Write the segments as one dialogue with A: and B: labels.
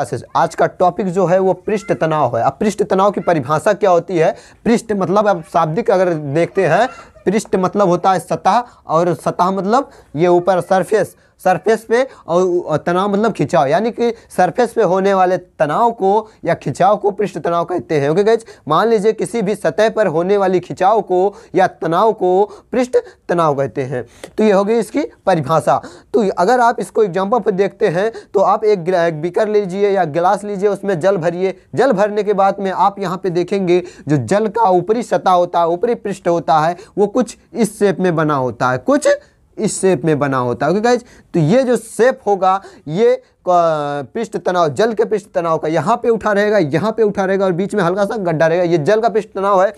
A: classes आज का topic जो है वो पृष्ठ तनाव है अब पृष्ठ तनाव की परिभाषा क्या होती है पृष्ठ मतलब अब शाब्दिक अगर देखते हैं पृष्ठ मतलब होता है सतह और सतह मतलब ये ऊपर सरफेस सरफेस पे और तनाव मतलब खिंचाव यानी कि सरफेस पे होने वाले तनाव को या खिंचाव को पृष्ठ तनाव कहते हैं ओके गैज मान लीजिए किसी भी सतह पर होने वाली खिंचाव को या तनाव को पृष्ठ तनाव कहते हैं तो ये होगी इसकी परिभाषा तो अगर आप इसको एग्जाम्पल पर देखते हैं तो आप एक बीकर लीजिए या गिलास लीजिए उसमें जल भरिए जल भरने के बाद में आप यहाँ पर देखेंगे जो जल का ऊपरी सतह होता है ऊपरी पृष्ठ होता है वो कुछ इस शेप में बना होता है कुछ इस शेप में बना होता है ओके गाइज तो ये जो शेप होगा ये पृष्ठ तनाव जल के पृष्ठ तनाव का यहाँ पे उठा रहेगा यहाँ पे उठा रहेगा और बीच में हल्का सा गड्ढा रहेगा ये जल का पृष्ठ तनाव है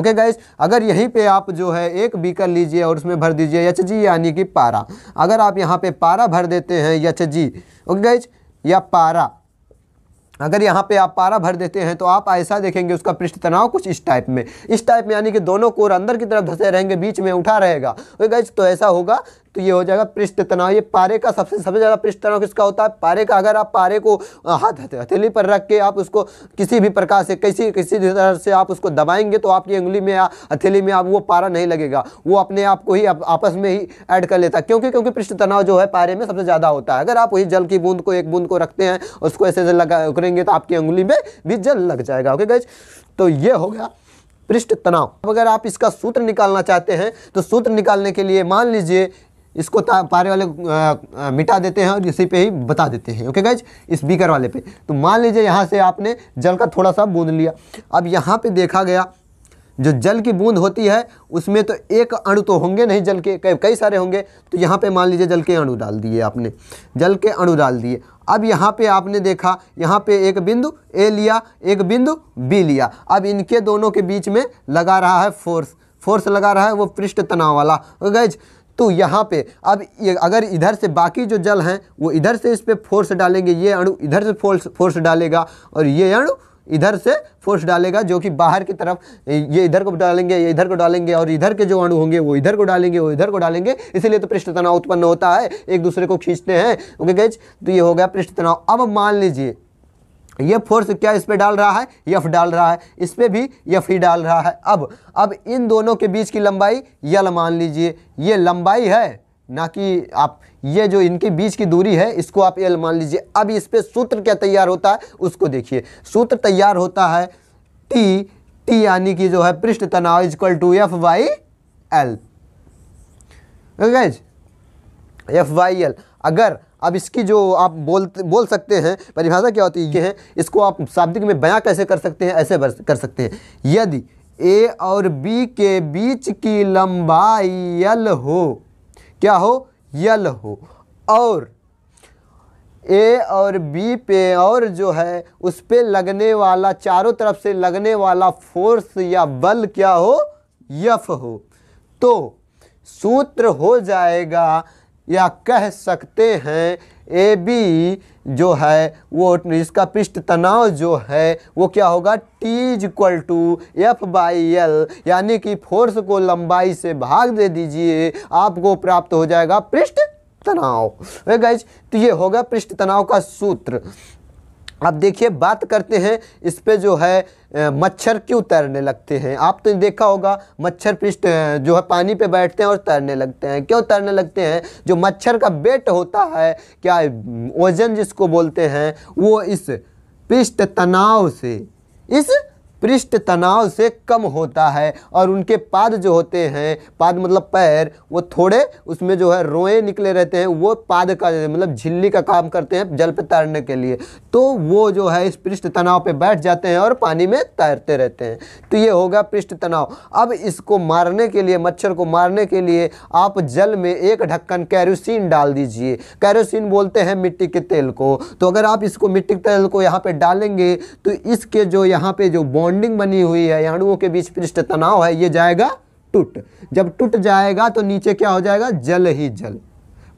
A: ओके गाइज अगर यहीं पे आप जो है एक बीकर लीजिए और उसमें भर दीजिए यच जी यानी कि पारा अगर आप यहाँ पे पारा भर देते हैं यच जी ओके गाइज या पारा अगर यहाँ पे आप पारा भर देते हैं तो आप ऐसा देखेंगे उसका पृष्ठ तनाव कुछ इस टाइप में इस टाइप में यानी कि दोनों कोर अंदर की तरफ धंसे रहेंगे बीच में उठा रहेगा तो ऐसा होगा तो ये हो जाएगा पृष्ठ तनाव ये पारे का सबसे सबसे ज़्यादा पृष्ठ तनाव किसका होता है पारे का अगर आप पारे को हाथ हथेली पर रख के आप उसको किसी भी प्रकार से किसी किसी तरह से आप उसको दबाएंगे तो आपकी उंगली में हथेली में आप वो पारा नहीं लगेगा वो अपने आप को ही आपस में ही ऐड कर लेता क्योंकि क्योंकि पृष्ठ तनाव जो है पारे में सबसे ज़्यादा होता है अगर आप वही जल की बूंद को एक बूंद को रखते हैं उसको ऐसे ऐसे लगा करेंगे तो आपकी उंगली में भी जल लग जाएगा ओके गज तो ये हो गया पृष्ठ तनाव अगर आप इसका सूत्र निकालना चाहते हैं तो सूत्र निकालने के लिए मान लीजिए इसको पारे वाले आ, आ, मिटा देते हैं और इसी पे ही बता देते हैं ओके गाइज इस बीकर वाले पे तो मान लीजिए यहाँ से आपने जल का थोड़ा सा बूंद लिया अब यहाँ पे देखा गया जो जल की बूंद होती है उसमें तो एक अणु तो होंगे नहीं जल के कई कई सारे होंगे तो यहाँ पे मान लीजिए जल के अणु डाल दिए आपने जल के अणु डाल दिए अब यहाँ पे आपने देखा यहाँ पे एक बिंदु ए लिया एक बिंदु बी लिया अब इनके दोनों के बीच में लगा रहा है फोर्स फोर्स लगा रहा है वो पृष्ठ तनाव वाला गैज तो यहाँ पे अब ये अगर इधर से बाकी जो जल हैं वो इधर से इस पर फोर्स डालेंगे ये अणु इधर से फोर्स फोर्स डालेगा और ये अणु इधर से फोर्स डालेगा जो कि बाहर की तरफ ये इधर को डालेंगे ये इधर को डालेंगे और इधर के जो अणु होंगे वो इधर को डालेंगे वो इधर को डालेंगे इसीलिए तो पृष्ठ तनाव उत्पन्न होता है एक दूसरे को खींचते हैं ओके गैज तो ये हो गया पृष्ठ तनाव अब मान लीजिए ये फोर्स क्या इस पर डाल रहा है यफ डाल रहा है इस पर भी यफ ही डाल रहा है अब अब इन दोनों के बीच की लंबाई यल मान लीजिए ये लंबाई है ना कि आप ये जो इनके बीच की दूरी है इसको आप यल मान लीजिए अब इस पर सूत्र क्या तैयार होता है उसको देखिए सूत्र तैयार होता है टी टी यानी कि जो है पृष्ठ तनाव is equal to F by L गैज एफ वाई एल अगर अब इसकी जो आप बोल बोल सकते हैं परिभाषा क्या होती है ये इसको आप शाब्दिक में बयां कैसे कर सकते हैं ऐसे कर सकते हैं यदि ए और बी के बीच की लंबाई यल हो क्या हो यल हो और ए और बी पे और जो है उस पर लगने वाला चारों तरफ से लगने वाला फोर्स या बल क्या हो यफ हो तो सूत्र हो जाएगा या कह सकते हैं ए बी जो है वो इसका पृष्ठ तनाव जो है वो क्या होगा T is equal to F by L यानी कि फोर्स को लंबाई से भाग दे दीजिए आपको प्राप्त हो जाएगा पृष्ठ तनाव गाइज तो ये होगा पृष्ठ तनाव का सूत्र अब देखिए बात करते हैं इस पर जो है मच्छर क्यों तैरने लगते हैं आप तो देखा होगा मच्छर पृष्ठ जो है पानी पे बैठते हैं और तैरने लगते हैं क्यों तैरने लगते हैं जो मच्छर का बेट होता है क्या वजन जिसको बोलते हैं वो इस पृष्ठ तनाव से इस पृष्ठ तनाव से कम होता है और उनके पाद जो होते हैं पाद मतलब पैर वो थोड़े उसमें जो है रोए निकले रहते हैं वो पाद का मतलब झिल्ली का काम करते हैं जल पर तैरने के लिए तो वो जो है इस पृष्ठ तनाव पर बैठ जाते हैं और पानी में तैरते रहते हैं तो ये होगा पृष्ठ तनाव अब इसको मारने के लिए मच्छर को मारने के लिए आप जल में एक ढक्कन कैरोसिन डाल दीजिए कैरोसिन बोलते हैं मिट्टी के तेल को तो अगर आप इसको मिट्टी के तेल को यहाँ पर डालेंगे तो इसके जो यहाँ पे जो बॉन्ड बॉन्डिंग बनी हुई है अणुओं के बीच पृष्ठ तनाव है ये जाएगा टूट जब टूट जाएगा तो नीचे क्या हो जाएगा जल ही जल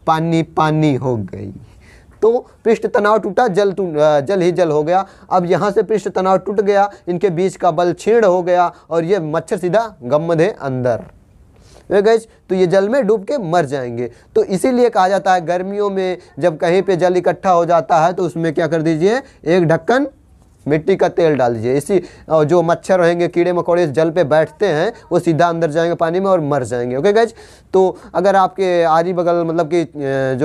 A: पानी पानी हो गई तो पृष्ठ तनाव टूटा जल टूट जल ही जल हो गया अब यहाँ से पृष्ठ तनाव टूट गया इनके बीच का बल छीण हो गया और ये मच्छर सीधा गमधे अंदर गैस तो ये जल में डूब के मर जाएंगे तो इसीलिए कहा जाता है गर्मियों में जब कहीं पे जल इकट्ठा हो जाता है तो उसमें क्या कर दीजिए एक ढक्कन मिट्टी का तेल डाल दीजिए इसी जो मच्छर रहेंगे कीड़े मकोड़े जल पे बैठते हैं वो सीधा अंदर जाएंगे पानी में और मर जाएंगे ओके गैज तो अगर आपके आरी बगल मतलब कि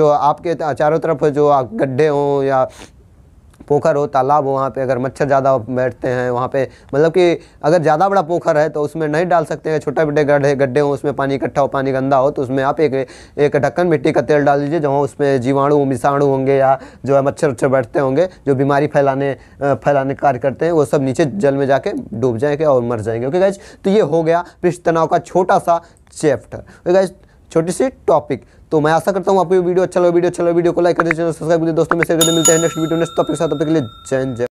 A: जो आपके चारों तरफ जो गड्ढे हों या पोखर हो तालाब हो वहाँ पे अगर मच्छर ज़्यादा बैठते हैं वहाँ पे मतलब कि अगर ज़्यादा बड़ा पोखर है तो उसमें नहीं डाल सकते हैं छोटे बड़े गड्ढे गड्ढे हों उसमें पानी इकट्ठा हो पानी गंदा हो तो उसमें आप एक एक ढक्कन मिट्टी का तेल डाल दीजिए जहाँ उसमें जीवाणु मिसाणु होंगे या जो है मच्छर उच्छर बैठते होंगे जो बीमारी फैलाने फैलाने कार्य करते हैं वो सब नीचे जल में जाके डूब जाएंगे और मर जाएंगे ओके गाइज तो ये हो गया पृष्ठ तनाव का छोटा सा चैप्टर ओके गाइज छोटी सी टॉपिक तो मैं आशा करता हूँ आपको वीडियो अच्छा लगा वीडियो अच्छा लगा वीडियो को लाइक कर दे चैनल सब्सक्राइब कर दे दोस्तों में शेयर कर मिलते हैं नेक्स्ट वीडियो नेक्स्ट टॉपिक के साथ तब तक के लिए जय जय